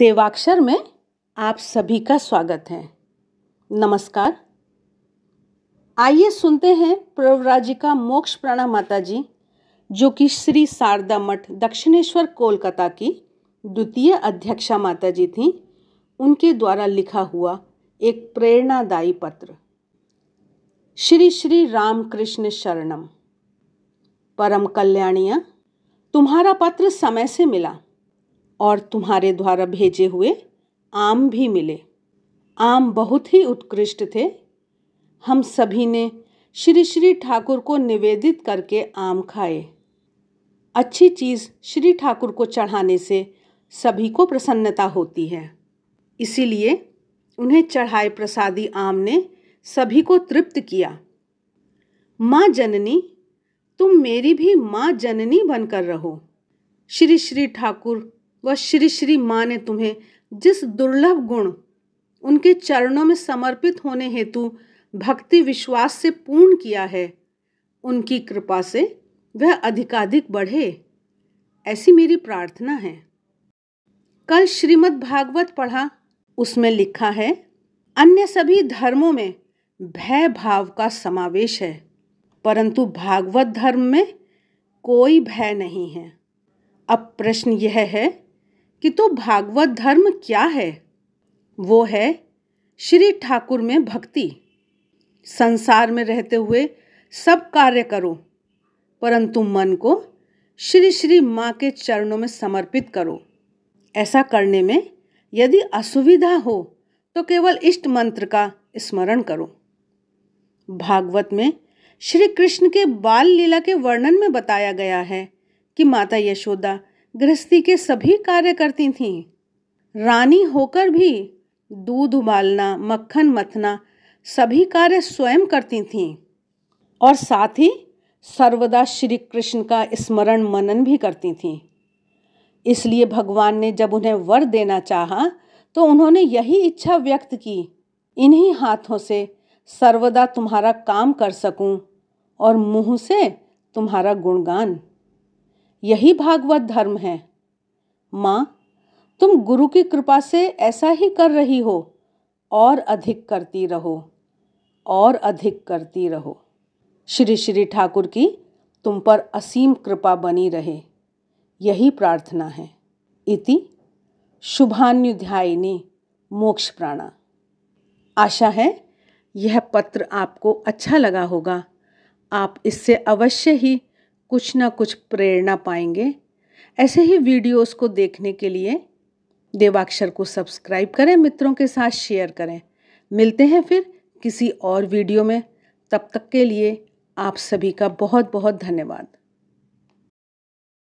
देवाक्षर में आप सभी का स्वागत है नमस्कार आइए सुनते हैं प्रवराजिका मोक्ष प्राणा माता जी जो कि श्री शारदा मठ दक्षिणेश्वर कोलकाता की द्वितीय अध्यक्षा माता जी थी उनके द्वारा लिखा हुआ एक प्रेरणादायी पत्र श्री श्री रामकृष्ण शरणम परम कल्याणिया तुम्हारा पत्र समय से मिला और तुम्हारे द्वारा भेजे हुए आम भी मिले आम बहुत ही उत्कृष्ट थे हम सभी ने श्री श्री ठाकुर को निवेदित करके आम खाए अच्छी चीज़ श्री ठाकुर को चढ़ाने से सभी को प्रसन्नता होती है इसीलिए उन्हें चढ़ाए प्रसादी आम ने सभी को तृप्त किया माँ जननी तुम मेरी भी माँ जननी बनकर रहो श्री श्री ठाकुर व श्री श्री माँ ने तुम्हें जिस दुर्लभ गुण उनके चरणों में समर्पित होने हेतु भक्ति विश्वास से पूर्ण किया है उनकी कृपा से वह अधिकाधिक बढ़े ऐसी मेरी प्रार्थना है कल श्रीमद् भागवत पढ़ा उसमें लिखा है अन्य सभी धर्मों में भय भाव का समावेश है परंतु भागवत धर्म में कोई भय नहीं है अब प्रश्न यह है कि तो भागवत धर्म क्या है वो है श्री ठाकुर में भक्ति संसार में रहते हुए सब कार्य करो परंतु मन को श्री श्री माँ के चरणों में समर्पित करो ऐसा करने में यदि असुविधा हो तो केवल इष्ट मंत्र का स्मरण करो भागवत में श्री कृष्ण के बाल लीला के वर्णन में बताया गया है कि माता यशोदा गृहस्थी के सभी कार्य करती थीं रानी होकर भी दूध उबालना मक्खन मथना सभी कार्य स्वयं करती थीं और साथ ही सर्वदा श्री कृष्ण का स्मरण मनन भी करती थीं इसलिए भगवान ने जब उन्हें वर देना चाहा तो उन्होंने यही इच्छा व्यक्त की इन्हीं हाथों से सर्वदा तुम्हारा काम कर सकूं और मुंह से तुम्हारा गुणगान यही भागवत धर्म है माँ तुम गुरु की कृपा से ऐसा ही कर रही हो और अधिक करती रहो और अधिक करती रहो श्री श्री ठाकुर की तुम पर असीम कृपा बनी रहे यही प्रार्थना है इति शुभान्युध्यायिनी मोक्ष प्राणा आशा है यह पत्र आपको अच्छा लगा होगा आप इससे अवश्य ही कुछ ना कुछ प्रेरणा पाएंगे ऐसे ही वीडियोस को देखने के लिए देवाक्षर को सब्सक्राइब करें मित्रों के साथ शेयर करें मिलते हैं फिर किसी और वीडियो में तब तक के लिए आप सभी का बहुत बहुत धन्यवाद